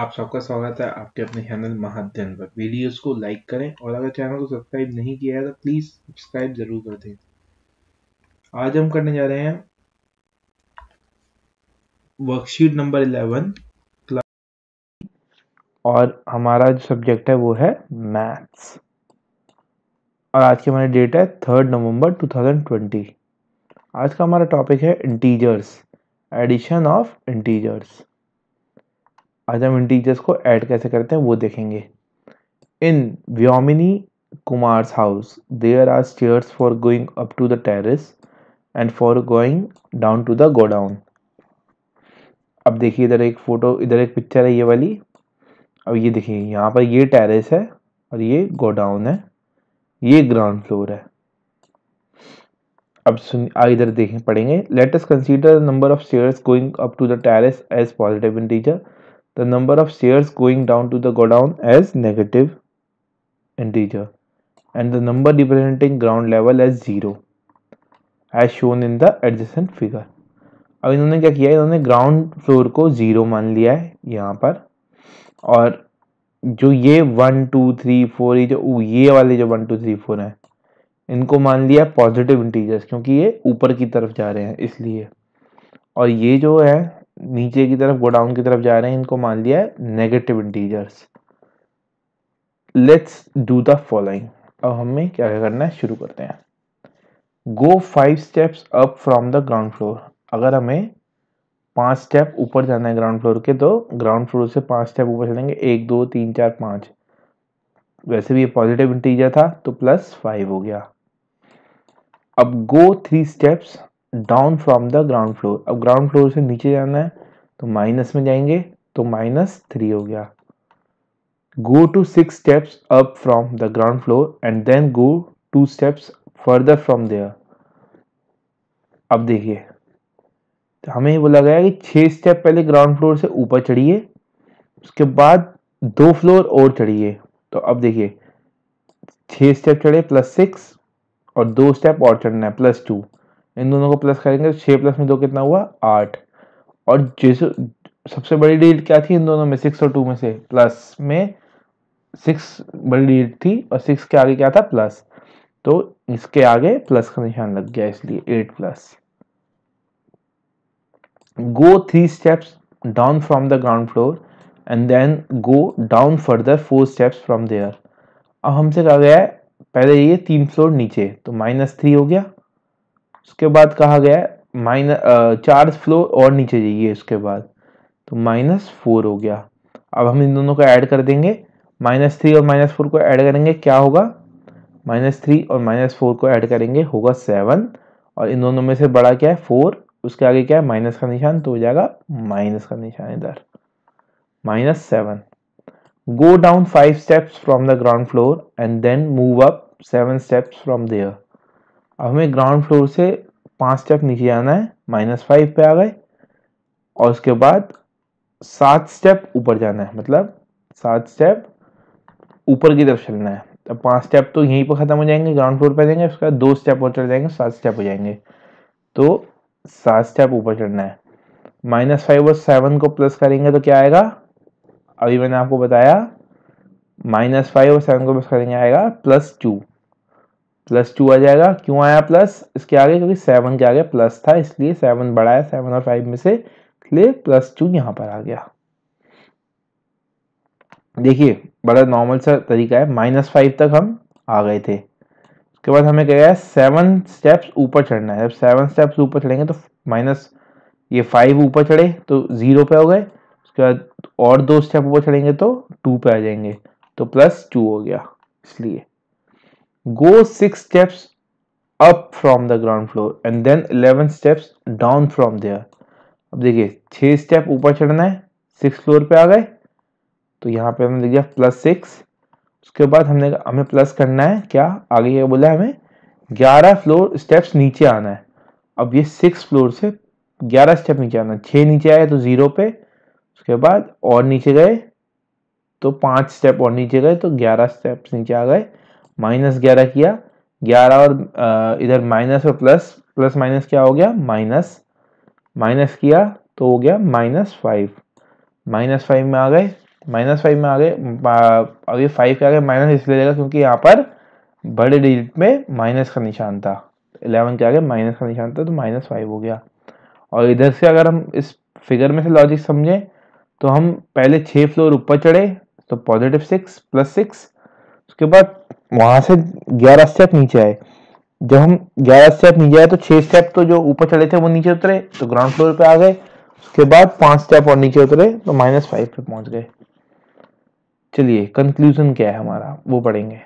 आप सबका स्वागत है आपके अपने चैनल महाध्यन पर वीडियोस को लाइक करें और अगर चैनल को सब्सक्राइब नहीं किया है तो प्लीज़ सब्सक्राइब ज़रूर कर दें आज हम करने जा रहे हैं वर्कशीट नंबर इलेवन और हमारा जो सब्जेक्ट है वो है मैथ्स और आज की हमारी डेट है थर्ड नवंबर 2020 आज का हमारा टॉपिक है इंटीजर्स एडिशन ऑफ इंटीजर्स आज हम इंटीजर्स को ऐड कैसे करते हैं वो देखेंगे in Vyomini Kumar's house there are stairs for going up to the terrace and for going down to the godown अब देखिए इधर एक फ़ोटो इधर एक पिक्चर है ये वाली अब ये देखिए यहाँ पर ये टेरेस है और ये गोडाउन है ये ग्राउंड फ्लोर है अब सुन इधर देखें पढ़ेंगे let us consider number of stairs going up to the terrace as positive integer the number of shares going down to the godown as negative integer and the number representing ground level as zero as shown in the adjacent figure अब इन्होंने क्या किया इन्होंने ground floor को zero मान लिया है यहाँ पर और जो ये वन टू थ्री फोर ये जो ये वाले जो वन टू थ्री फोर हैं इनको मान लिया पॉजिटिव इंटीजर्स क्योंकि ये ऊपर की तरफ जा रहे हैं इसलिए और ये जो है नीचे की तरफ गोडाउन की तरफ जा रहे हैं इनको मान लिया है negative integers let's do the following अब हमें क्या करना है शुरू करते हैं go five steps up from the ground floor अगर हमें पांच स्टेप ऊपर जाना है ग्राउंड फ्लोर के तो ग्राउंड फ्लोर से पांच स्टेप ऊपर चलेंगे एक दो तीन चार पाँच वैसे भी ये पॉजिटिव इंटीजर था तो प्लस फाइव हो गया अब go three steps down from the ground floor अब ग्राउंड फ्लोर से नीचे जाना है तो माइनस में जाएंगे तो माइनस थ्री हो गया go to six steps up from the ground floor and then go two steps further from there अब देखिए तो हमें बोला गया कि छः स्टेप पहले ग्राउंड फ्लोर से ऊपर चढ़िए उसके बाद दो फ्लोर और चढ़िए तो अब देखिए छह स्टेप चढ़े प्लस सिक्स और दो स्टेप और चढ़ना है प्लस टू इन दोनों को प्लस करेंगे तो छः प्लस में दो कितना हुआ आठ और जैसे सबसे बड़ी डील क्या थी इन दोनों में सिक्स और टू में से प्लस में सिक्स बड़ी डील थी और सिक्स के आगे क्या था प्लस तो इसके आगे प्लस का निशान लग गया इसलिए eight plus go three steps down from the ground floor and then go down further four steps from there अब हमसे कहा गया है पहले ये तीन फ्लोर नीचे तो माइनस थ्री हो गया उसके बाद कहा गया माइनस चार्ज फ्लो और नीचे जाइए उसके बाद तो माइनस फोर हो गया अब हम इन दोनों को ऐड कर देंगे माइनस थ्री और माइनस फोर को ऐड करेंगे क्या होगा माइनस थ्री और माइनस फोर को ऐड करेंगे होगा सेवन और इन दोनों में से बड़ा क्या है फोर उसके आगे क्या है माइनस का निशान तो हो जाएगा माइनस का निशान इधर minus seven go down five steps from the ground floor and then move up seven steps from there अब हमें ग्राउंड फ्लोर से पाँच स्टेप नीचे जाना है माइनस फाइव पे आ गए और उसके बाद सात स्टेप ऊपर जाना है मतलब सात स्टेप ऊपर की तरफ चलना है तो पांच स्टेप तो यहीं पर ख़त्म हो जाएंगे ग्राउंड फ्लोर पर जाएंगे उसके बाद दो स्टेप और चढ़ जाएंगे सात स्टेप हो जाएंगे तो सात स्टेप ऊपर चढ़ना है माइनस फाइव और सेवन को प्लस करेंगे तो क्या आएगा अभी मैंने आपको बताया माइनस फाइव और सेवन को प्लस करेंगे आएगा प्लस टू प्लस टू आ जाएगा क्यों आया प्लस इसके आगे क्योंकि सेवन के आगे प्लस था इसलिए सेवन बड़ा है सेवन और फाइव में से इसलिए प्लस टू यहाँ पर आ गया देखिए बड़ा नॉर्मल सा तरीका है माइनस फाइव तक हम आ गए थे उसके बाद हमें क्या है सेवन स्टेप्स ऊपर चढ़ना है जब सेवन स्टेप्स ऊपर चढ़ेंगे तो माइनस ये फाइव ऊपर चढ़े तो ज़ीरो पे हो गए उसके बाद और दो स्टेप ऊपर चढ़ेंगे तो टू पे आ जाएंगे तो प्लस टू हो गया इसलिए go six steps up from the ground floor and then 11 steps down from there अब देखिए छः स्टेप ऊपर चढ़ना है सिक्स फ्लोर पे आ गए तो यहाँ पे हमने लिख दिया प्लस सिक्स उसके बाद हमने हमें प्लस करना है क्या आगे ये बोला है हमें ग्यारह फ्लोर स्टेप्स नीचे आना है अब ये सिक्स फ्लोर से ग्यारह स्टेप नीचे आना है छः नीचे आए तो ज़ीरो पे उसके बाद और नीचे गए तो पाँच स्टेप और नीचे गए तो ग्यारह स्टेप्स नीचे आ गए माइनस ग्यारह किया ग्यारह और इधर माइनस और प्लस प्लस माइनस क्या हो गया माइनस माइनस किया तो हो गया माइनस फाइव माइनस फाइव में आ गए माइनस फाइव में आ गए अब ये फाइव के आगे माइनस इसलिए जाएगा क्योंकि यहाँ पर बड़े डिजिट में माइनस का निशान था इलेवन के आगे माइनस का निशान था तो माइनस फाइव हो गया और इधर से अगर हम इस फिगर में से लॉजिक समझें तो हम पहले छः फ्लोर ऊपर चढ़े तो पॉजिटिव सिक्स प्लस सिक्स उसके बाद वहां से ग्यारह स्टेप नीचे आए जब हम ग्यारह स्टेप नीचे आए तो छह स्टेप तो जो ऊपर चले थे वो नीचे उतरे तो ग्राउंड फ्लोर पे आ गए उसके बाद पांच स्टेप और नीचे उतरे तो माइनस फाइव पे पहुंच गए चलिए कंक्लूजन क्या है हमारा वो पढ़ेंगे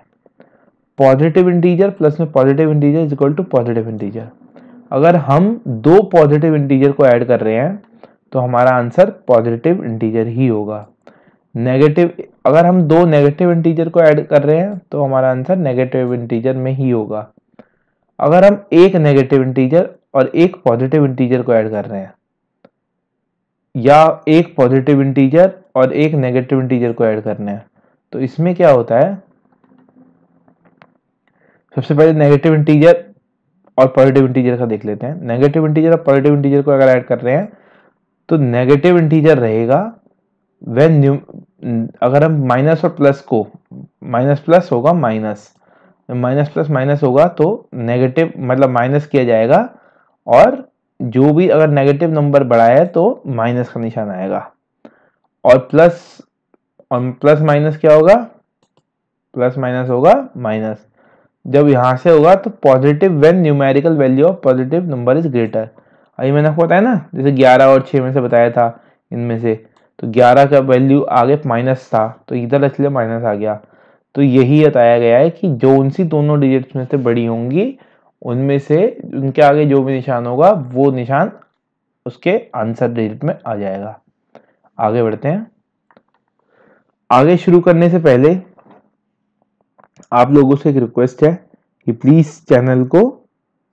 पॉजिटिव इंटीजर प्लस में positive integer is equal to positive integer अगर हम दो पॉजिटिव इंटीजर को ऐड कर रहे हैं तो हमारा आंसर पॉजिटिव इंटीजर ही होगा नेगेटिव अगर हम दो नेगेटिव इंटीजर को ऐड कर रहे हैं तो हमारा आंसर नेगेटिव इंटीजर में ही होगा अगर हम एक नेगेटिव इंटीजर और एक पॉजिटिव इंटीजर को ऐड कर रहे हैं या एक पॉजिटिव इंटीजर और एक नेगेटिव इंटीजर को ऐड करना है तो इसमें क्या होता है सबसे पहले नेगेटिव इंटीजर और पॉजिटिव इंटीजर का देख लेते हैं नेगेटिव इंटीजर और पॉजिटिव इंटीजर को अगर ऐड कर रहे हैं तो नेगेटिव इंटीजर रहेगा वेन mm, अगर हम माइनस और प्लस को माइनस प्लस होगा माइनस माइनस प्लस माइनस होगा तो नेगेटिव मतलब माइनस किया जाएगा और जो भी अगर नेगेटिव नंबर बढ़ा है तो माइनस का निशान आएगा और प्लस और प्लस माइनस क्या होगा प्लस माइनस होगा माइनस जब यहाँ से होगा तो positive when numerical value of positive number is greater अभी मैंने आपको बताया ना जैसे ग्यारह और छः में से बताया था इनमें से तो 11 का वैल्यू आगे माइनस था तो इधर इसलिए माइनस आ गया तो यही बताया गया है कि जो उनसी दोनों डिजिट्स में से बड़ी होंगी उनमें से उनके आगे जो भी निशान होगा वो निशान उसके आंसर डिजिट में आ जाएगा आगे बढ़ते हैं आगे शुरू करने से पहले आप लोगों से एक रिक्वेस्ट है कि प्लीज़ चैनल को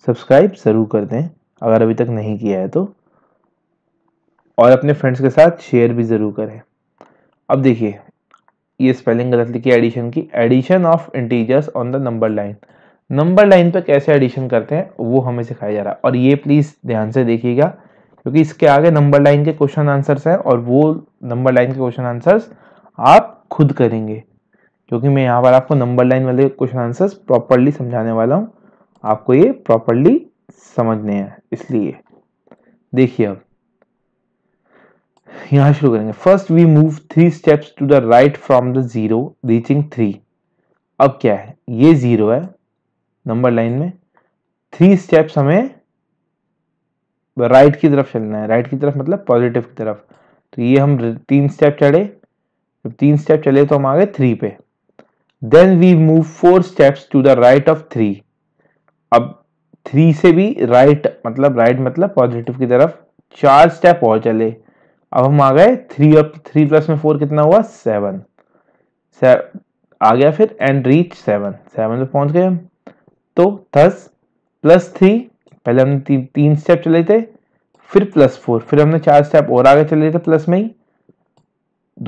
सब्सक्राइब ज़रूर कर दें अगर अभी तक नहीं किया है तो और अपने फ्रेंड्स के साथ शेयर भी ज़रूर करें अब देखिए ये स्पेलिंग गलत लिखी एडिशन की addition of integers on the number line number line पर कैसे एडिशन करते हैं वो हमें सिखाया जा रहा है और ये प्लीज़ ध्यान से देखिएगा क्योंकि इसके आगे नंबर लाइन के क्वेश्चन आंसर्स हैं और वो नंबर लाइन के क्वेश्चन आंसर्स आप खुद करेंगे क्योंकि मैं यहाँ पर आपको नंबर लाइन वाले क्वेश्चन आंसर्स प्रॉपरली समझाने वाला हूँ आपको ये प्रॉपरली समझने हैं इसलिए देखिए अब यहाँ शुरू करेंगे first we move three steps to the right from the zero reaching three अब क्या है ये जीरो है नंबर लाइन में थ्री स्टेप्स हमें राइट की तरफ चलना है राइट की तरफ मतलब पॉजिटिव की तरफ तो ये हम तीन स्टेप चढ़े जब तीन स्टेप चले तो हम आ गए थ्री पे then we move four steps to the right of three अब थ्री से भी राइट right, मतलब राइट right मतलब पॉजिटिव की तरफ चार स्टेप और चले अब हम आ गए थ्री और थ्री प्लस में फोर कितना हुआ सेवन से, आ गया फिर एंड रीच सेवन सेवन पे पहुंच गए हम तो दस प्लस थ्री पहले हमने ती, तीन स्टेप चले थे फिर प्लस फोर फिर हमने चार स्टेप और आगे चले थे प्लस में ही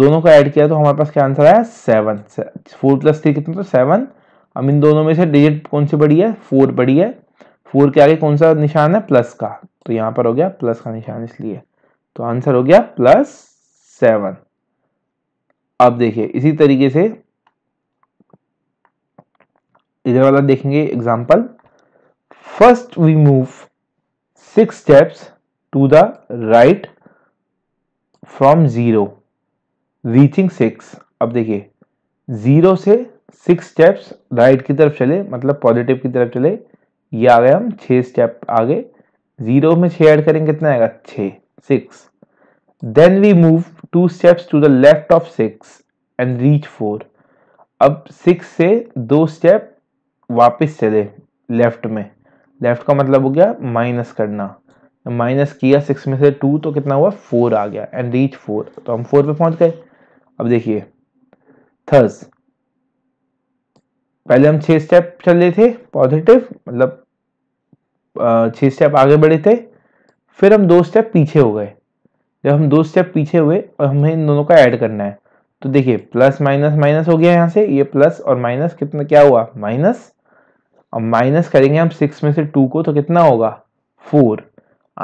दोनों का ऐड किया तो हमारे पास क्या आंसर आया सेवन फोर प्लस थ्री कितना तो सेवन अब इन दोनों में से डिजिट कौन सी बड़ी है फोर बड़ी है फोर के आगे कौन सा निशान है प्लस का तो यहाँ पर हो गया प्लस का निशान इसलिए तो आंसर हो गया प्लस सेवन अब देखिए इसी तरीके से इधर वाला देखेंगे example first we move six steps to the right from zero reaching six अब देखिए जीरो से सिक्स स्टेप्स राइट की तरफ चले मतलब पॉजिटिव की तरफ चले ये आ गए हम छह स्टेप आगे जीरो में छह ऐड करेंगे कितना आएगा छह six. Then we move two steps to the left of six and reach four. अब सिक्स से दो स्टेप वापस चले लेफ्ट में लेफ्ट का मतलब हो गया माइनस करना माइनस किया सिक्स में से टू तो कितना हुआ फोर आ गया एंड रीच फोर तो हम फोर पे पहुंच गए अब देखिए थर्स पहले हम छह स्टेप चल रहे थे पॉजिटिव मतलब छह स्टेप आगे बढ़े थे फिर हम दो स्टेप पीछे हो गए जब हम दो स्टेप पीछे हुए और हमें इन दोनों का ऐड करना है तो देखिए प्लस माइनस माइनस हो गया यहाँ से ये प्लस और माइनस कितना क्या हुआ माइनस और माइनस करेंगे हम सिक्स में से टू को तो कितना होगा फोर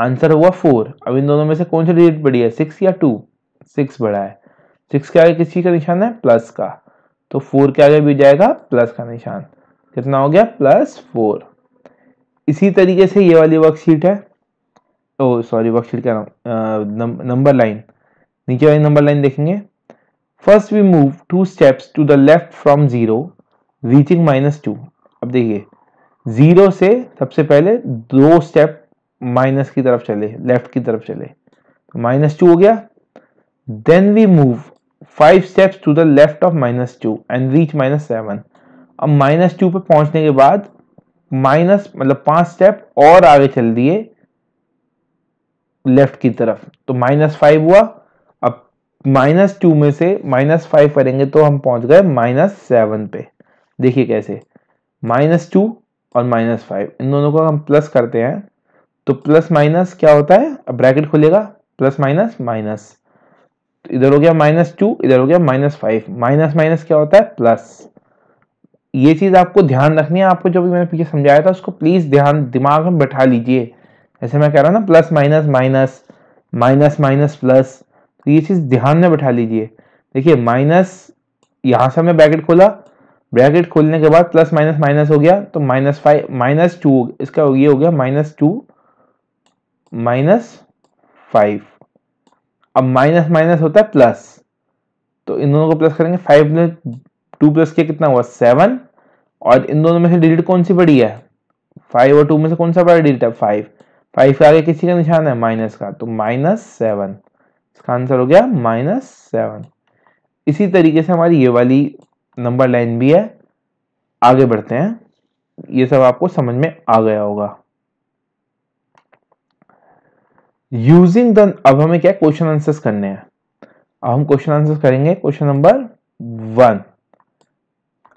आंसर हुआ फोर अब इन दोनों में से कौन सा डिजिट बढ़ी है सिक्स या टू सिक्स बढ़ा है सिक्स के आगे किस चीज़ का निशान है प्लस का तो फोर के आगे भी जाएगा प्लस का निशान कितना हो गया प्लस फोर इसी तरीके से ये वाली वर्कशीट है ओ सॉरी वर्कशीट कह रहा हूँ नंबर लाइन नीचे वाली नंबर लाइन देखेंगे first we move two steps to the left from zero reaching minus two अब देखिए जीरो से सबसे पहले दो स्टेप माइनस की तरफ चले लेफ्ट की तरफ चले माइनस तो टू हो गया then we move five steps to the left of minus two and reach minus seven अब माइनस टू पर पहुंचने के बाद माइनस मतलब पांच स्टेप और आगे चल दिए लेफ्ट की तरफ तो माइनस फाइव हुआ अब माइनस टू में से माइनस फाइव करेंगे तो हम पहुंच गए माइनस सेवन पे देखिए कैसे माइनस टू और माइनस फाइव इन दोनों को हम प्लस करते हैं तो प्लस माइनस क्या होता है अब ब्रैकेट खुलेगा प्लस माइनस माइनस तो इधर हो गया माइनस टू इधर हो गया माइनस फाइव माइनस माइनस क्या होता है प्लस ये चीज़ आपको ध्यान रखनी है आपको जो भी मैंने पीछे समझाया था उसको प्लीज़ ध्यान दिमाग में बैठा लीजिए ऐसे मैं कह रहा हूँ ना plus minus minus minus minus plus तो ये चीज़ ध्यान में बैठा लीजिए देखिए माइनस यहाँ से हमने ब्रैकेट खोला ब्रैकेट खोलने के बाद प्लस माइनस माइनस हो गया तो माइनस फाइव माइनस टू इसका ये हो गया माइनस टू माइनस फाइव अब माइनस माइनस होता है प्लस तो इन दोनों को प्लस करेंगे फाइव में टू प्लस के कितना हुआ सेवन और इन दोनों में से डिजिट कौन सी बड़ी है फाइव और टू में से कौन सा बड़ा डिजिट है फाइव फाइव के आगे किसी का निशान है माइनस का तो माइनस सेवन इसका आंसर हो गया माइनस सेवन इसी तरीके से हमारी ये वाली नंबर लाइन भी है आगे बढ़ते हैं ये सब आपको समझ में आ गया होगा यूजिंग द अब हमें क्या क्वेश्चन आंसर्स करने हैं अब हम क्वेश्चन आंसर्स करेंगे क्वेश्चन नंबर वन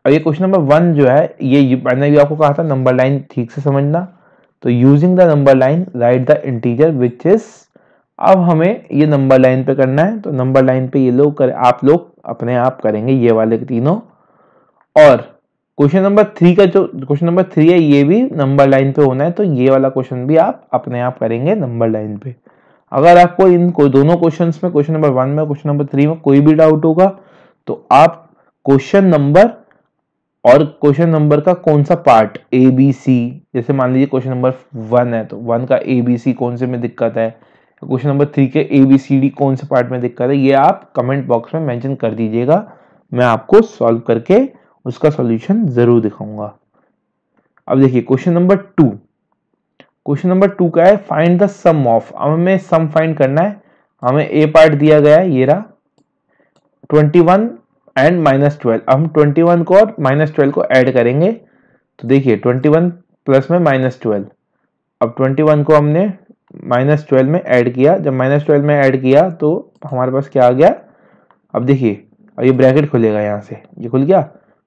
अब ये क्वेश्चन नंबर वन जो है ये मैंने भी आपको कहा था नंबर लाइन ठीक से समझना तो using the number line write the integer which is अब हमें ये नंबर लाइन पे करना है तो नंबर लाइन पे ये लोग कर आप लोग अपने आप करेंगे ये वाले तीनों और क्वेश्चन नंबर थ्री का जो क्वेश्चन नंबर थ्री है ये भी नंबर लाइन पे होना है तो ये वाला क्वेश्चन भी आप अपने आप करेंगे नंबर लाइन पे अगर आपको इन को, दोनों क्वेश्चन में क्वेश्चन नंबर वन में क्वेश्चन नंबर थ्री में कोई भी डाउट होगा तो आप क्वेश्चन नंबर और क्वेश्चन नंबर का कौन सा पार्ट ए बी सी जैसे मान लीजिए क्वेश्चन नंबर वन है तो वन का ए बी सी कौन से में दिक्कत है क्वेश्चन नंबर थ्री के ए बी सी डी कौन से पार्ट में दिक्कत है ये आप कमेंट बॉक्स में मेंशन कर दीजिएगा मैं आपको सॉल्व करके उसका सॉल्यूशन जरूर दिखाऊंगा अब देखिए question number two question number two का है फाइंड द सम ऑफ हमें सम फाइंड करना है हमें ए पार्ट दिया गया है ये रहा twenty one and minus twelve अब हम ट्वेंटी वन को और माइनस ट्वेल्व को ऐड करेंगे तो देखिए ट्वेंटी वन प्लस में माइनस ट्वेल्व अब ट्वेंटी वन को हमने माइनस ट्वेल्व में ऐड किया जब माइनस ट्वेल्व में ऐड किया तो हमारे पास क्या आ गया अब देखिए अब ये ब्रैकेट खुलेगा यहाँ से ये खुल गया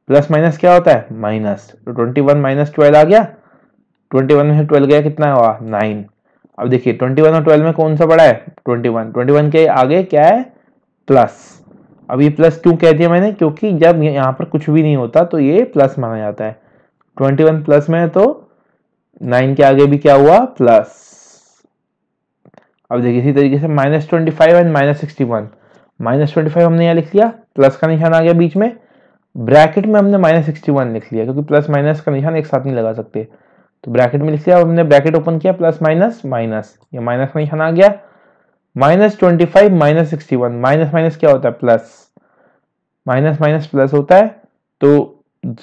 प्लस माइनस क्या होता है माइनस तो ट्वेंटी वन माइनस ट्वेल्व आ गया ट्वेंटी वन में ट्वेल्व गया कितना हुआ नाइन अब देखिए ट्वेंटी वन और ट्वेल्व में कौन सा बड़ा है ट्वेंटी वन ट्वेंटी वन के आगे क्या है प्लस अब ये प्लस क्यों कह दिया मैंने क्योंकि जब यहाँ पर कुछ भी नहीं होता तो ये प्लस माना जाता है ट्वेंटी वन प्लस में है तो नाइन के आगे भी क्या हुआ प्लस अब देखिए इसी तरीके से minus twenty five and minus sixty one minus twenty five हमने यहाँ लिख लिया प्लस का निशान आ गया बीच में ब्रैकेट में हमने माइनस सिक्सटी वन लिख लिया क्योंकि प्लस माइनस का निशान एक साथ नहीं लगा सकते तो ब्रैकेट में लिख लिया अब हमने ब्रैकेट ओपन किया प्लस माइनस माइनस ये माइनस का निशान आ गया minus twenty five minus sixty one minus minus क्या होता है प्लस माइनस माइनस प्लस होता है तो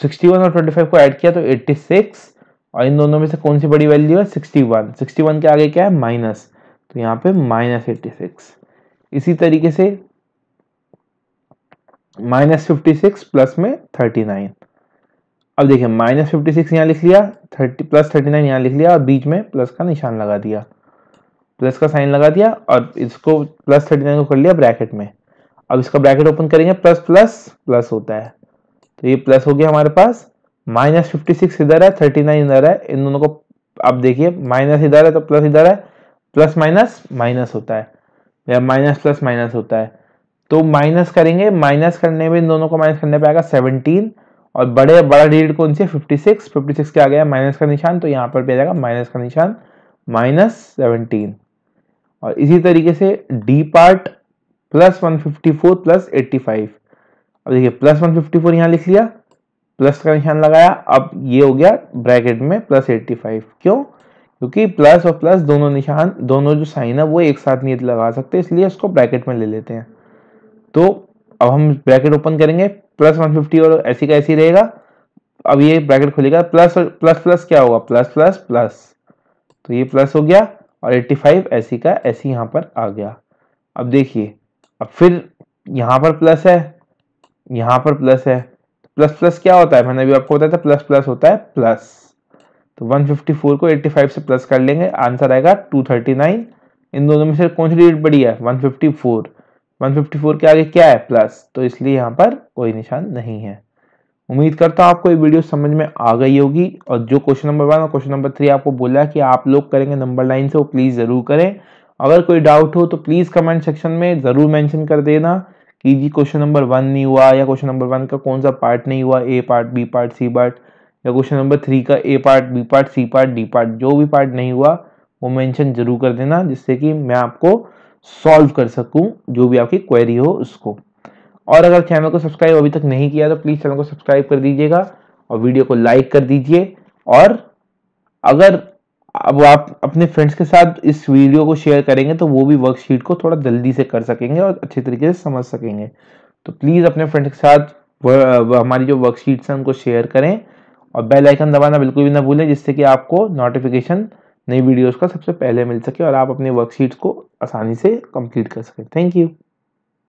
सिक्सटी वन और ट्वेंटी फाइव को ऐड किया तो एट्टी सिक्स और इन दोनों में से कौन सी बड़ी वैल्यू है सिक्सटी वन सिक्सटी वन के आगे क्या है माइनस तो यहाँ पे माइनस एट्टी सिक्स इसी तरीके से माइनस फिफ्टी सिक्स प्लस में थर्टी नाइन अब देखिए माइनस फिफ्टी सिक्स यहाँ लिख लिया थर्टी प्लस थर्टी नाइन यहाँ लिख लिया और बीच में प्लस का निशान लगा दिया प्लस तो का साइन लगा दिया और इसको प्लस थर्टी नाइन को कर लिया ब्रैकेट में अब इसका ब्रैकेट ओपन करेंगे प्लस प्लस प्लस होता है तो ये प्लस हो गया हमारे पास माइनस फिफ्टी सिक्स इधर है थर्टी नाइन इधर है इन दोनों को आप देखिए माइनस इधर है तो प्लस इधर है प्लस माइनस माइनस होता है या माइनस प्लस माइनस होता है तो माइनस करेंगे माइनस करने में इन दोनों को माइनस करने पर आएगा सेवनटीन और बड़े बड़ा डिजिट कौन सी फिफ्टी सिक्स फिफ्टी सिक्स के आ गया माइनस का निशान तो यहाँ पर भी आ जाएगा माइनस का निशान माइनस सेवनटीन और इसी तरीके से D part plus one fifty four plus eighty five अब देखिए प्लस वन फिफ्टी फोर यहाँ लिख लिया प्लस का निशान लगाया अब ये हो गया ब्रैकेट में प्लस एट्टी फाइव क्यों क्योंकि प्लस और प्लस दोनों निशान दोनों जो साइन है वो एक साथ नहीं लगा सकते इसलिए उसको ब्रैकेट में ले लेते हैं तो अब हम ब्रैकेट ओपन करेंगे प्लस वन फिफ्टी और ऐसी का ऐसी रहेगा अब ये ब्रैकेट खुलेगा प्लस प्लस प्लस क्या होगा प्लस प्लस प्लस तो ये प्लस हो गया और 85 ऐसी का ऐसी यहाँ पर आ गया अब देखिए अब फिर यहाँ पर प्लस है यहाँ पर प्लस है प्लस प्लस क्या होता है मैंने अभी आपको बताया था प्लस प्लस होता है प्लस तो 154 को 85 से प्लस कर लेंगे आंसर आएगा 239 इन दोनों में से कौन सी डिजिट बड़ी है 154 154 के आगे क्या है प्लस तो इसलिए यहाँ पर कोई निशान नहीं है उम्मीद करता हूँ आपको ये वीडियो समझ में आ गई होगी और जो क्वेश्चन नंबर वन और क्वेश्चन नंबर थ्री आपको बोला कि आप लोग करेंगे नंबर लाइन से वो प्लीज़ ज़रूर करें अगर कोई डाउट हो तो प्लीज़ कमेंट सेक्शन में ज़रूर मैंशन कर देना कि जी क्वेश्चन नंबर वन नहीं हुआ या क्वेश्चन नंबर वन का कौन सा पार्ट नहीं हुआ A part B part C part या क्वेश्चन नंबर थ्री का A part B part C part D part जो भी पार्ट नहीं हुआ वो मेंशन जरूर कर देना जिससे कि मैं आपको सॉल्व कर सकूं जो भी आपकी क्वेरी हो उसको और अगर चैनल को सब्सक्राइब अभी तक नहीं किया तो प्लीज़ चैनल को सब्सक्राइब कर दीजिएगा और वीडियो को लाइक कर दीजिए और अगर अब आप अपने फ्रेंड्स के साथ इस वीडियो को शेयर करेंगे तो वो भी वर्कशीट को थोड़ा जल्दी से कर सकेंगे और अच्छे तरीके से समझ सकेंगे तो प्लीज़ अपने फ्रेंड्स के साथ हमारी जो वर्कशीट्स हैं उनको शेयर करें और बेल आइकन दबाना बिल्कुल भी ना भूलें जिससे कि आपको नोटिफिकेशन नई वीडियोस का सबसे पहले मिल सके और आप अपने वर्कशीट्स को आसानी से कंप्लीट कर सकें थैंक यू